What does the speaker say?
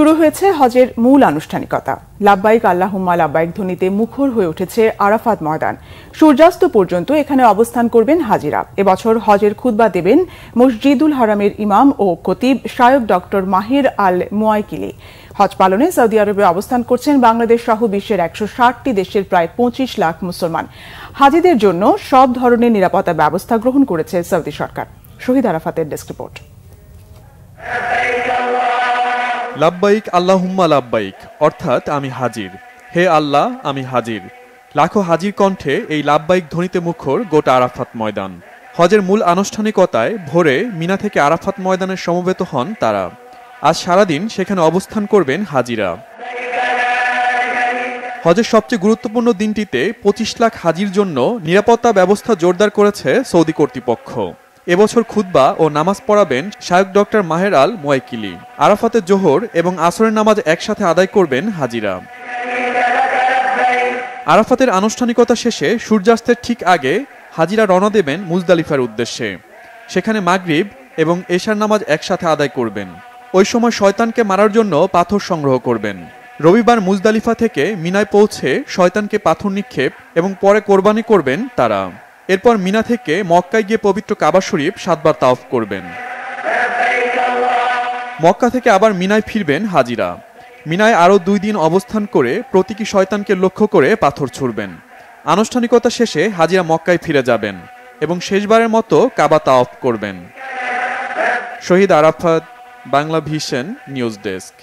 শুরু হয়েছে হজের মূল আনুষ্ঠানিকতা লাব্বাইক আল্লাহুম্মা লাব্বাইক ধ্বনিতে মুখর হয়ে উঠেছে আরাফাত ময়দান সূর্যাস্ত পর্যন্ত এখানে অবস্থান করবেন হাজিরা এবছর হজের খুদ্া দেবেন মসজিদুল হারামের ইমাম ও খতিব শায়ক ডক্টর মাহির আল মুয়াইকিলি হজ পালনে সৌদি আরবে অবস্থান করছেন বাংলাদেশ সহ বিশ্বের একশো ষাটটি দেশের প্রায় পঁচিশ লাখ মুসলমান হাজিদের জন্য সব ধরনের নিরাপত্তা ব্যবস্থা গ্রহণ করেছে সৌদি সরকার শহীদ আরাফাতের ডেস্ক রিপোর্ট লাব্বাইক আল্লাহুম্মা লাব্বাইক অর্থাৎ আমি হাজির হে আল্লাহ আমি হাজির লাখো হাজির কণ্ঠে এই লাব্বাইক ধ্বনিতে মুখর গোটা আরাফাত ময়দান হজের মূল আনুষ্ঠানিকতায় ভোরে মিনা থেকে আরাফাত ময়দানে সমবেত হন তারা আজ সারাদিন সেখানে অবস্থান করবেন হাজিরা হজের সবচেয়ে গুরুত্বপূর্ণ দিনটিতে পঁচিশ লাখ হাজির জন্য নিরাপত্তা ব্যবস্থা জোরদার করেছে সৌদি কর্তৃপক্ষ এবছর খুদ্া ও নামাজ পড়াবেন শায়ক ডক্টর মাহের আল মোয়াইকিলি আরাফাতে জোহর এবং আসরের নামাজ একসাথে আদায় করবেন হাজিরা আরাফাতের আনুষ্ঠানিকতা শেষে সূর্যাস্তের ঠিক আগে হাজিরা রওনা দেবেন মুজদালিফার উদ্দেশ্যে সেখানে মাগরিব এবং এশার নামাজ একসাথে আদায় করবেন ওই সময় শয়তানকে মারার জন্য পাথর সংগ্রহ করবেন রবিবার মুজদালিফা থেকে মিনায় পৌঁছে শয়তানকে পাথর নিক্ষেপ এবং পরে কোরবানি করবেন তারা এরপর মিনা থেকে মক্কায় গিয়ে পবিত্র কাবা শরীফ সাতবার তাওফ করবেন মক্কা থেকে আবার মিনায় ফিরবেন হাজিরা মিনায় আরও দুই দিন অবস্থান করে প্রতীকী শয়তানকে লক্ষ্য করে পাথর ছুড়বেন আনুষ্ঠানিকতা শেষে হাজিরা মক্কায় ফিরে যাবেন এবং শেষবারের মতো কাবা তাওফ করবেন শহীদ আরাফাত বাংলা ভিশন নিউজ ডেস্ক